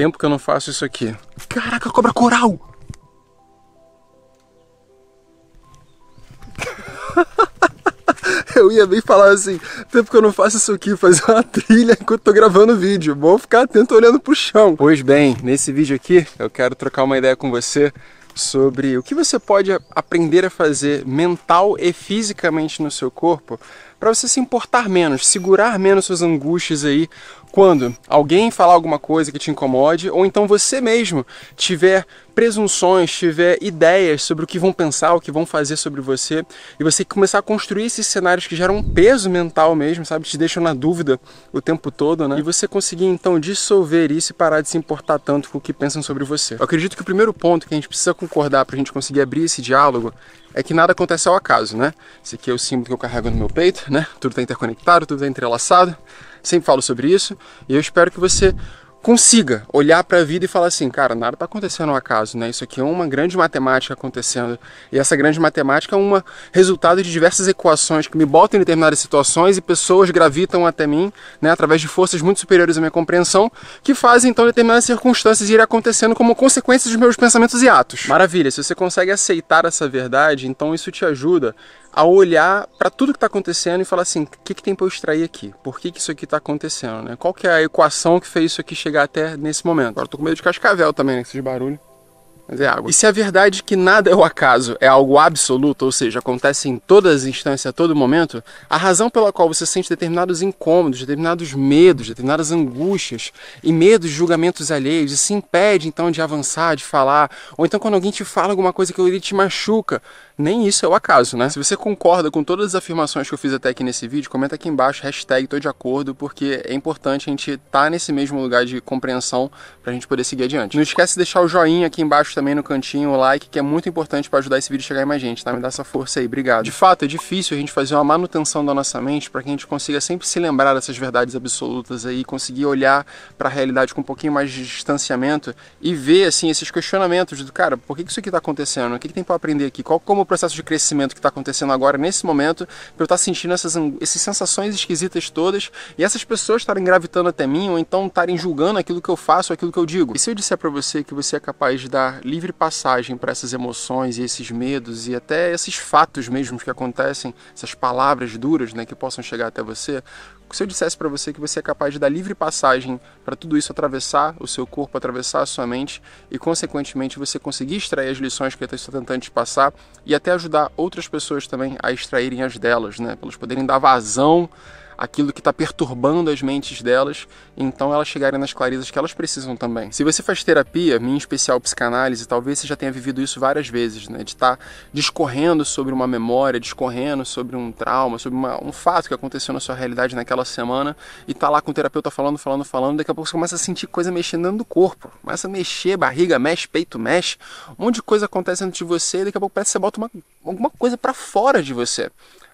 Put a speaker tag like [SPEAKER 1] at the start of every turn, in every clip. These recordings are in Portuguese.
[SPEAKER 1] tempo que eu não faço isso aqui. Caraca, cobra coral! eu ia bem falar assim, tempo que eu não faço isso aqui, fazer uma trilha enquanto tô gravando o vídeo. Bom ficar atento olhando pro chão. Pois bem, nesse vídeo aqui eu quero trocar uma ideia com você sobre o que você pode aprender a fazer mental e fisicamente no seu corpo para você se importar menos, segurar menos suas angústias aí quando alguém falar alguma coisa que te incomode, ou então você mesmo tiver presunções, tiver ideias sobre o que vão pensar, o que vão fazer sobre você, e você começar a construir esses cenários que geram um peso mental mesmo, sabe? Te deixam na dúvida o tempo todo, né? E você conseguir então dissolver isso e parar de se importar tanto com o que pensam sobre você. Eu acredito que o primeiro ponto que a gente precisa concordar para a gente conseguir abrir esse diálogo é que nada acontece ao acaso, né? Esse aqui é o símbolo que eu carrego no meu peito, né? Tudo está interconectado, tudo está entrelaçado. Sempre falo sobre isso e eu espero que você consiga olhar para a vida e falar assim, cara, nada está acontecendo ao acaso, né? Isso aqui é uma grande matemática acontecendo. E essa grande matemática é um resultado de diversas equações que me botam em determinadas situações e pessoas gravitam até mim, né, através de forças muito superiores à minha compreensão, que fazem então determinadas circunstâncias ir acontecendo como consequência dos meus pensamentos e atos. Maravilha, se você consegue aceitar essa verdade, então isso te ajuda a olhar para tudo que está acontecendo e falar assim, o que, que tem para eu extrair aqui? Por que, que isso aqui está acontecendo? Né? Qual que é a equação que fez isso aqui chegar até nesse momento? Agora estou com medo de cascavel também, né, esses barulhos. Mas é água. E se a é verdade que nada é o acaso é algo absoluto, ou seja, acontece em todas as instâncias, a todo momento, a razão pela qual você sente determinados incômodos, determinados medos, determinadas angústias e medos, julgamentos alheios, e se impede então de avançar, de falar, ou então quando alguém te fala alguma coisa que ele te machuca, nem isso é o acaso, né? Se você concorda com todas as afirmações que eu fiz até aqui nesse vídeo, comenta aqui embaixo, hashtag tô de acordo, porque é importante a gente estar tá nesse mesmo lugar de compreensão pra gente poder seguir adiante. Não esquece de deixar o joinha aqui embaixo também no cantinho, o like, que é muito importante para ajudar esse vídeo a chegar em mais gente, tá? Me dá essa força aí, obrigado. De fato, é difícil a gente fazer uma manutenção da nossa mente para que a gente consiga sempre se lembrar dessas verdades absolutas aí, conseguir olhar para a realidade com um pouquinho mais de distanciamento e ver, assim, esses questionamentos do cara, por que, isso aqui tá acontecendo? O que, que tem para aprender aqui? Qual como processo de crescimento que está acontecendo agora, nesse momento, para eu estar tá sentindo essas, essas sensações esquisitas todas e essas pessoas estarem gravitando até mim ou então estarem julgando aquilo que eu faço, aquilo que eu digo. E se eu disser para você que você é capaz de dar livre passagem para essas emoções e esses medos e até esses fatos mesmos que acontecem, essas palavras duras né, que possam chegar até você, se eu dissesse para você que você é capaz de dar livre passagem para tudo isso atravessar o seu corpo, atravessar a sua mente e, consequentemente, você conseguir extrair as lições que eu estou tentando te passar e até ajudar outras pessoas também a extraírem as delas, né? Para elas poderem dar vazão aquilo que está perturbando as mentes delas, então elas chegarem nas clarezas que elas precisam também. Se você faz terapia, minha em especial psicanálise, talvez você já tenha vivido isso várias vezes, né? De estar tá discorrendo sobre uma memória, discorrendo sobre um trauma, sobre uma, um fato que aconteceu na sua realidade naquela semana e tá lá com o terapeuta falando, falando, falando, daqui a pouco você começa a sentir coisa mexendo dentro do corpo, começa a mexer, barriga mexe, peito mexe, um monte de coisa acontece dentro de você e daqui a pouco parece que você bota uma, alguma coisa para fora de você.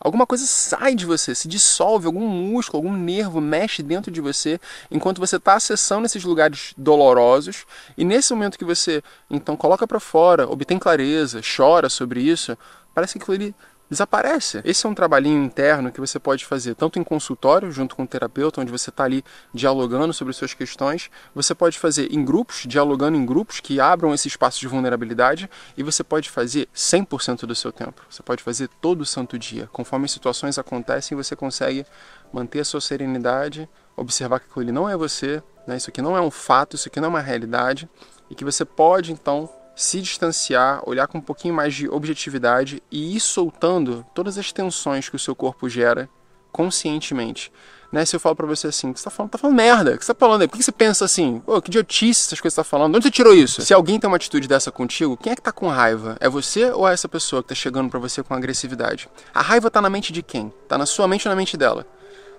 [SPEAKER 1] Alguma coisa sai de você, se dissolve, algum músculo, algum nervo mexe dentro de você enquanto você está acessando esses lugares dolorosos. E nesse momento que você então coloca para fora, obtém clareza, chora sobre isso, parece que aquilo ali desaparece. Esse é um trabalhinho interno que você pode fazer tanto em consultório, junto com o terapeuta, onde você está ali dialogando sobre suas questões, você pode fazer em grupos, dialogando em grupos que abram esse espaço de vulnerabilidade, e você pode fazer 100% do seu tempo. Você pode fazer todo santo dia. Conforme as situações acontecem, você consegue manter a sua serenidade, observar que aquilo não é você, né? isso aqui não é um fato, isso aqui não é uma realidade, e que você pode então se distanciar, olhar com um pouquinho mais de objetividade e ir soltando todas as tensões que o seu corpo gera conscientemente. Né? Se eu falo para você assim, que você tá falando, tá falando merda, que você tá falando aí? Por que você pensa assim? Pô, que idiotice essas coisas que você tá falando? De onde você tirou isso? Se alguém tem uma atitude dessa contigo, quem é que tá com raiva? É você ou é essa pessoa que tá chegando para você com agressividade? A raiva tá na mente de quem? Tá na sua mente ou na mente dela?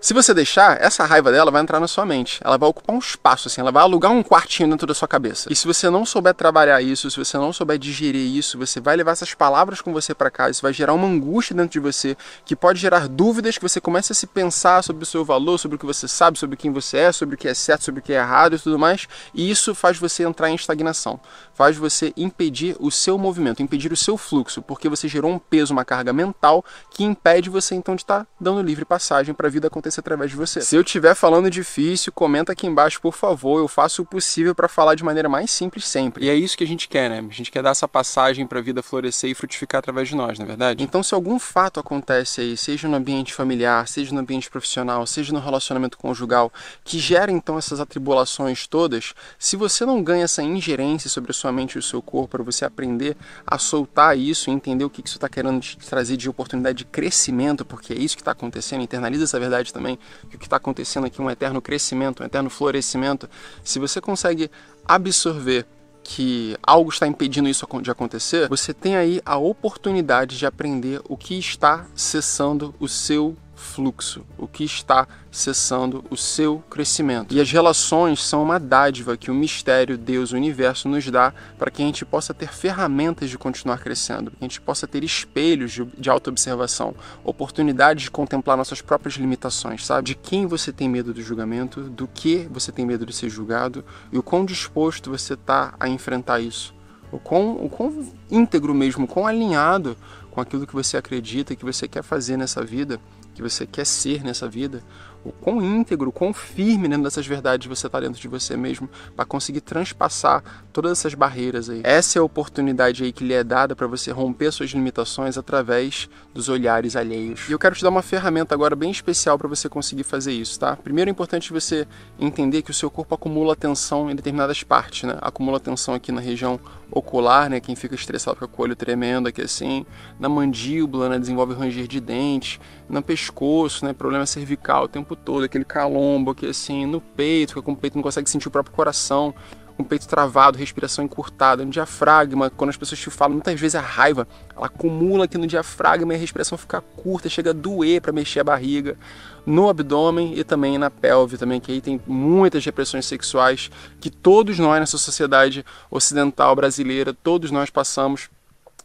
[SPEAKER 1] Se você deixar, essa raiva dela vai entrar na sua mente. Ela vai ocupar um espaço, assim, ela vai alugar um quartinho dentro da sua cabeça. E se você não souber trabalhar isso, se você não souber digerir isso, você vai levar essas palavras com você para cá. Isso vai gerar uma angústia dentro de você que pode gerar dúvidas que você começa a se pensar sobre o seu valor, sobre o que você sabe, sobre quem você é, sobre o que é certo, sobre o que é errado e tudo mais. E isso faz você entrar em estagnação, faz você impedir o seu movimento, impedir o seu fluxo, porque você gerou um peso, uma carga mental que impede você então de estar tá dando livre passagem para a vida acontecer aconteça através de você. Se eu estiver falando difícil, comenta aqui embaixo, por favor. Eu faço o possível para falar de maneira mais simples sempre. E é isso que a gente quer, né? A gente quer dar essa passagem para a vida florescer e frutificar através de nós, na é verdade? Então, se algum fato acontece aí, seja no ambiente familiar, seja no ambiente profissional, seja no relacionamento conjugal, que gera então essas atribulações todas, se você não ganha essa ingerência sobre a sua mente e o seu corpo para você aprender a soltar isso e entender o que isso está querendo te trazer de oportunidade de crescimento, porque é isso que está acontecendo, internaliza essa verdade também também que o que está acontecendo aqui é um eterno crescimento, um eterno florescimento. Se você consegue absorver que algo está impedindo isso de acontecer, você tem aí a oportunidade de aprender o que está cessando o seu fluxo, o que está cessando o seu crescimento. E as relações são uma dádiva que o mistério, Deus, o universo nos dá para que a gente possa ter ferramentas de continuar crescendo, para que a gente possa ter espelhos de, de autoobservação, oportunidades de contemplar nossas próprias limitações, sabe? De quem você tem medo do julgamento, do que você tem medo de ser julgado e o quão disposto você está a enfrentar isso. O quão, o quão íntegro mesmo, o quão alinhado com aquilo que você acredita, que você quer fazer nessa vida que você quer ser nessa vida, o quão íntegro, o quão firme dentro dessas verdades você está dentro de você mesmo, para conseguir transpassar todas essas barreiras aí. Essa é a oportunidade aí que lhe é dada para você romper suas limitações através dos olhares alheios. E eu quero te dar uma ferramenta agora bem especial para você conseguir fazer isso, tá? Primeiro é importante você entender que o seu corpo acumula tensão em determinadas partes, né? Acumula tensão aqui na região ocular, né? Quem fica estressado fica com o olho tremendo aqui assim, na mandíbula, né? Desenvolve ranger de dentes, na peixoto pescoço, né? Problema cervical o tempo todo, aquele calombo aqui assim no peito, fica com o peito não consegue sentir o próprio coração, com o peito travado, respiração encurtada, no diafragma, quando as pessoas te falam, muitas vezes a raiva, ela acumula aqui no diafragma e a respiração fica curta, chega a doer para mexer a barriga, no abdômen e também na pelve também, que aí tem muitas repressões sexuais que todos nós nessa sociedade ocidental brasileira, todos nós passamos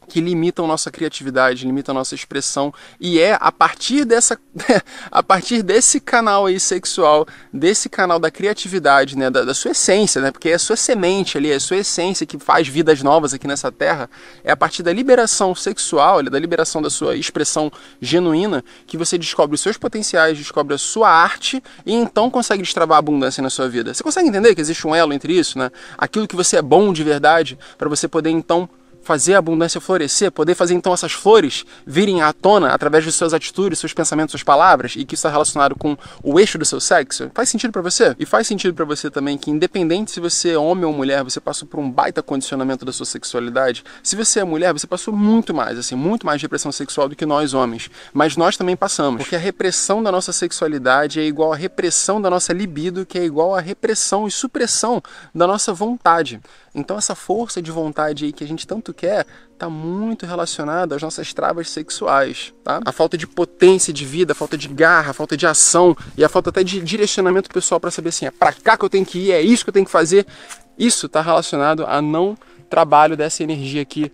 [SPEAKER 1] que limitam nossa criatividade, limitam nossa expressão e é a partir dessa a partir desse canal aí sexual, desse canal da criatividade, né, da, da, sua essência, né, porque é a sua semente ali, é a sua essência que faz vidas novas aqui nessa terra, é a partir da liberação sexual, da liberação da sua expressão genuína que você descobre os seus potenciais, descobre a sua arte e então consegue destravar a abundância na sua vida. Você consegue entender que existe um elo entre isso, né? Aquilo que você é bom de verdade para você poder então fazer a abundância florescer, poder fazer então essas flores virem à tona através de suas atitudes, seus pensamentos, suas palavras, e que isso está relacionado com o eixo do seu sexo? Faz sentido para você? E faz sentido para você também que, independente se você é homem ou mulher, você passou por um baita condicionamento da sua sexualidade. Se você é mulher, você passou muito mais, assim, muito mais repressão sexual do que nós homens. Mas nós também passamos, porque a repressão da nossa sexualidade é igual à repressão da nossa libido, que é igual à repressão e supressão da nossa vontade. Então essa força de vontade aí que a gente tanto quer está é, muito relacionado às nossas travas sexuais, tá? A falta de potência de vida, a falta de garra, a falta de ação e a falta até de direcionamento pessoal para saber assim, é para cá que eu tenho que ir, é isso que eu tenho que fazer. Isso está relacionado a não trabalho dessa energia aqui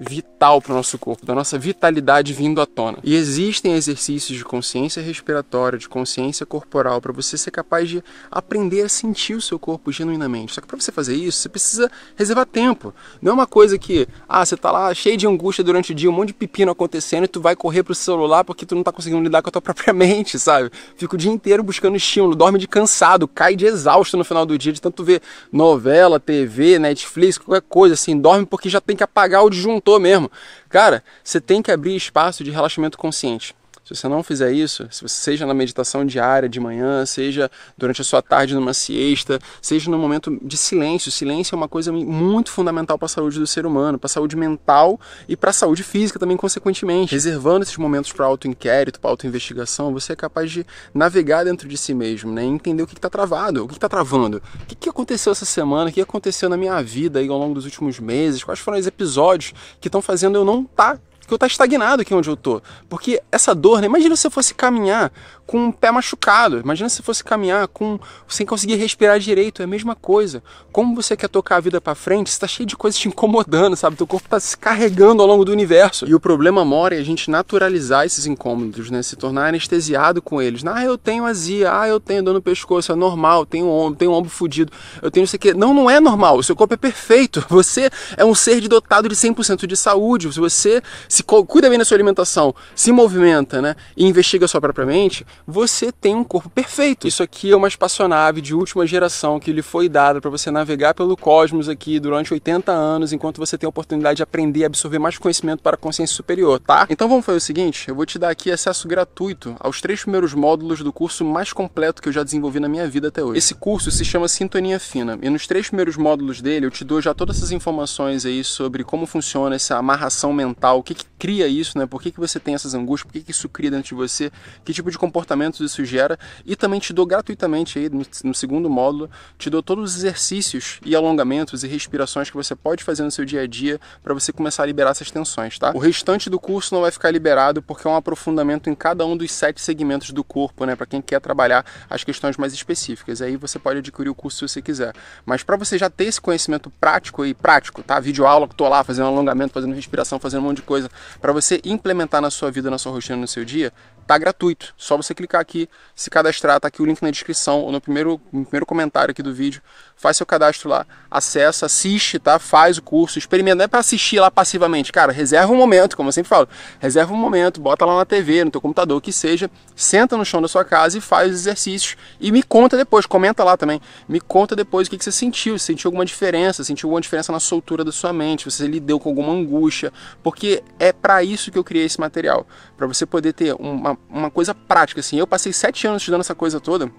[SPEAKER 1] vital para o nosso corpo, da nossa vitalidade vindo à tona. E existem exercícios de consciência respiratória, de consciência corporal, para você ser capaz de aprender a sentir o seu corpo genuinamente. Só que para você fazer isso, você precisa reservar tempo. Não é uma coisa que, ah, você está lá cheio de angústia durante o dia, um monte de pepino acontecendo e tu vai correr pro celular porque tu não está conseguindo lidar com a tua própria mente, sabe? Fica o dia inteiro buscando estímulo, dorme de cansado, cai de exausto no final do dia de tanto ver novela, TV, Netflix, qualquer coisa assim, dorme porque já tem que apagar o disjuntor mesmo. Cara, você tem que abrir espaço de relaxamento consciente. Se você não fizer isso, se você seja na meditação diária de manhã, seja durante a sua tarde numa siesta, seja no momento de silêncio, silêncio é uma coisa muito fundamental para a saúde do ser humano, para a saúde mental e para a saúde física também consequentemente. Reservando esses momentos para auto-inquérito, para auto-investigação, você é capaz de navegar dentro de si mesmo, né? entender o que está travado, o que está travando, o que, que aconteceu essa semana, o que aconteceu na minha vida aí ao longo dos últimos meses, quais foram os episódios que estão fazendo eu não estar tá que eu tá estagnado aqui onde eu tô. Porque essa dor, né? Imagina se eu fosse caminhar com o pé machucado, imagina se eu fosse caminhar com sem conseguir respirar direito, é a mesma coisa. Como você quer tocar a vida para frente, está cheio de coisas te incomodando, sabe? Teu corpo está se carregando ao longo do universo. E o problema mora em a gente naturalizar esses incômodos, né? Se tornar anestesiado com eles. Ah, eu tenho azia, ah, eu tenho dor no pescoço, é normal, tenho ombro, tenho ombro fudido, eu tenho isso aqui. Não, não é normal. O seu corpo é perfeito. Você é um ser dotado de 100% de saúde. Se Você se se cuida bem da sua alimentação, se movimenta, né, e investiga sua própria mente, você tem um corpo perfeito. Isso aqui é uma espaçonave de última geração que lhe foi dada para você navegar pelo cosmos aqui durante 80 anos, enquanto você tem a oportunidade de aprender e absorver mais conhecimento para a consciência superior, tá? Então vamos fazer o seguinte, eu vou te dar aqui acesso gratuito aos três primeiros módulos do curso mais completo que eu já desenvolvi na minha vida até hoje. Esse curso se chama Sintonia Fina, e nos três primeiros módulos dele eu te dou já todas essas informações aí sobre como funciona essa amarração mental, o que, que cria isso, né? Por que, que você tem essas angústias? Por que, que isso cria dentro de você? Que tipo de comportamentos isso gera? E também te dou gratuitamente aí no, no segundo módulo, te dou todos os exercícios e alongamentos e respirações que você pode fazer no seu dia a dia para você começar a liberar essas tensões, tá? O restante do curso não vai ficar liberado porque é um aprofundamento em cada um dos sete segmentos do corpo, né? Para quem quer trabalhar as questões mais específicas. Aí você pode adquirir o curso se você quiser. Mas para você já ter esse conhecimento prático e prático, tá? Vídeo aula que tô lá fazendo alongamento, fazendo respiração, fazendo um monte de coisa para você implementar na sua vida, na sua rotina, no seu dia, tá gratuito. Só você clicar aqui, se cadastrar, tá aqui o link na descrição ou no primeiro, no primeiro comentário aqui do vídeo. Faz seu cadastro lá, acessa, assiste, tá? Faz o curso, experimenta. Não é para assistir lá passivamente, cara. Reserva um momento, como eu sempre falo. Reserva um momento, bota lá na TV, no teu computador, o que seja. Senta no chão da sua casa e faz os exercícios. E me conta depois, comenta lá também. Me conta depois o que, que você sentiu. Se sentiu alguma diferença? Sentiu alguma diferença na soltura da sua mente? Você lidou com alguma angústia? Porque é para isso que eu criei esse material, para você poder ter uma, uma coisa prática. Assim, eu passei sete anos estudando essa coisa toda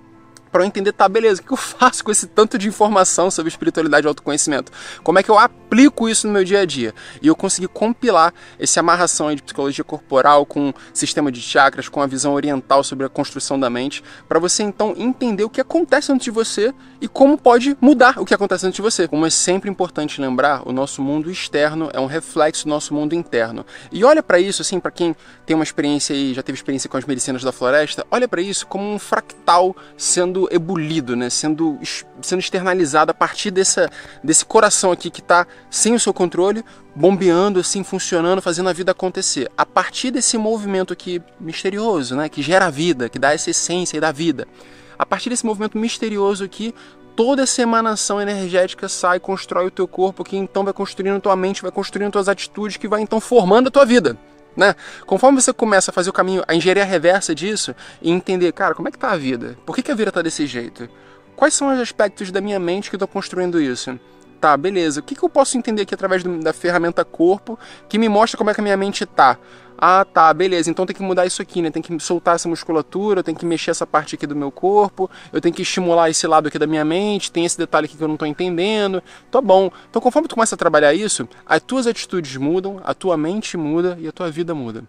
[SPEAKER 1] para eu entender, tá, beleza, o que eu faço com esse tanto de informação sobre espiritualidade e autoconhecimento? Como é que eu aplico isso no meu dia a dia? E eu consegui compilar essa amarração de psicologia corporal com sistema de chakras, com a visão oriental sobre a construção da mente, para você então entender o que acontece antes de você e como pode mudar o que acontece antes de você. Como é sempre importante lembrar, o nosso mundo externo é um reflexo do nosso mundo interno. E olha para isso, assim, para quem tem uma experiência e já teve experiência com as medicinas da floresta, olha para isso como um fractal sendo sendo ebulido, né? sendo, sendo externalizado a partir dessa, desse coração aqui que está sem o seu controle, bombeando, assim, funcionando, fazendo a vida acontecer. A partir desse movimento aqui misterioso, né? que gera a vida, que dá essa essência da vida. A partir desse movimento misterioso aqui, toda essa emanação energética sai, constrói o teu corpo, que então vai construindo tua mente, vai construindo tuas atitudes, que vai então formando a tua vida. Né? Conforme você começa a fazer o caminho, a engenharia reversa disso e entender, cara, como é que tá a vida? Por que, que a vida tá desse jeito? Quais são os aspectos da minha mente que eu construindo isso? Tá, beleza. O que, que eu posso entender aqui através do, da ferramenta corpo que me mostra como é que a minha mente tá? ah tá, beleza, então tem que mudar isso aqui, né? Tem que soltar essa musculatura, eu tenho que mexer essa parte aqui do meu corpo, eu tenho que estimular esse lado aqui da minha mente, tem esse detalhe aqui que eu não estou entendendo, tá bom. Então conforme tu começa a trabalhar isso, as tuas atitudes mudam, a tua mente muda e a tua vida muda.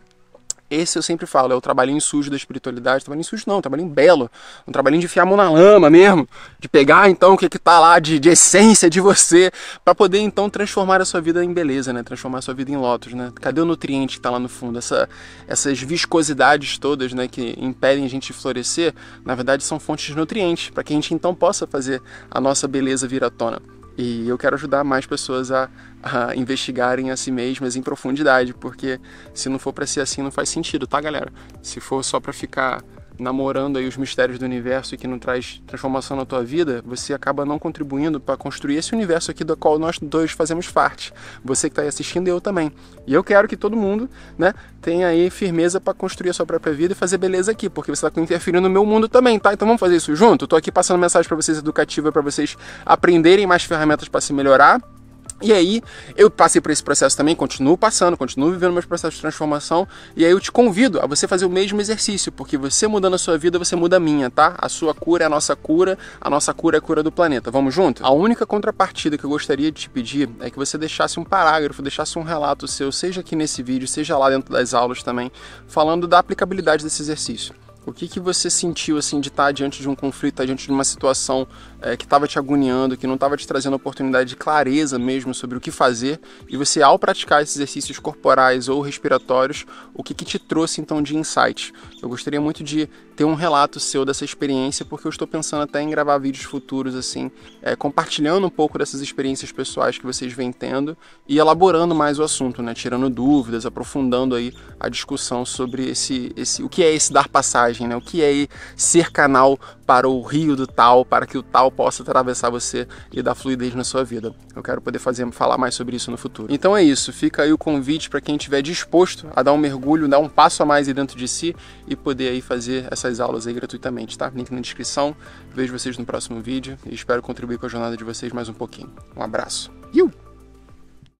[SPEAKER 1] Esse eu sempre falo, é o trabalhinho sujo da espiritualidade. Trabalhinho sujo não, trabalhinho belo. Um trabalhinho de enfiar a mão na lama mesmo. De pegar então o que, que tá lá de, de essência de você. para poder então transformar a sua vida em beleza, né? Transformar a sua vida em lótus, né? Cadê o nutriente que tá lá no fundo? Essa, essas viscosidades todas, né? Que impedem a gente florescer, na verdade são fontes de nutrientes. para que a gente então possa fazer a nossa beleza vir à tona. E eu quero ajudar mais pessoas a, a investigarem a si mesmas em profundidade, porque se não for para ser assim, não faz sentido, tá, galera? Se for só para ficar namorando aí os mistérios do universo e que não traz transformação na tua vida, você acaba não contribuindo para construir esse universo aqui do qual nós dois fazemos parte. Você que está aí assistindo e eu também. E eu quero que todo mundo, né, tenha aí firmeza para construir a sua própria vida e fazer beleza aqui, porque você está interferindo no meu mundo também, tá? Então vamos fazer isso junto. Estou aqui passando mensagem para vocês educativa para vocês aprenderem mais ferramentas para se melhorar e aí, eu passei por esse processo também, continuo passando, continuo vivendo meus processos de transformação, e aí eu te convido a você fazer o mesmo exercício, porque você mudando a sua vida, você muda a minha, tá? A sua cura é a nossa cura, a nossa cura é a cura do planeta. Vamos junto? A única contrapartida que eu gostaria de te pedir é que você deixasse um parágrafo, deixasse um relato seu, seja aqui nesse vídeo, seja lá dentro das aulas também, falando da aplicabilidade desse exercício. O que, que você sentiu assim de estar tá diante de um conflito, estar tá diante de uma situação é, que estava te agoniando, que não estava te trazendo oportunidade de clareza mesmo sobre o que fazer? E você, ao praticar esses exercícios corporais ou respiratórios, o que, que te trouxe então de insight? Eu gostaria muito de ter um relato seu dessa experiência, porque eu estou pensando até em gravar vídeos futuros, assim, é, compartilhando um pouco dessas experiências pessoais que vocês vêm tendo e elaborando mais o assunto, né? Tirando dúvidas, aprofundando aí a discussão sobre esse, esse o que é esse dar passagem, né? O que é ser canal para o rio do tal, para que o tal possa atravessar você e dar fluidez na sua vida. Eu quero poder fazer, falar mais sobre isso no futuro. Então é isso, fica aí o convite para quem estiver disposto a dar um mergulho, dar um passo a mais dentro de si e poder aí fazer essa essas aulas aí gratuitamente, tá? Link na descrição. Vejo vocês no próximo vídeo e espero contribuir com a jornada de vocês mais um pouquinho. Um abraço. You!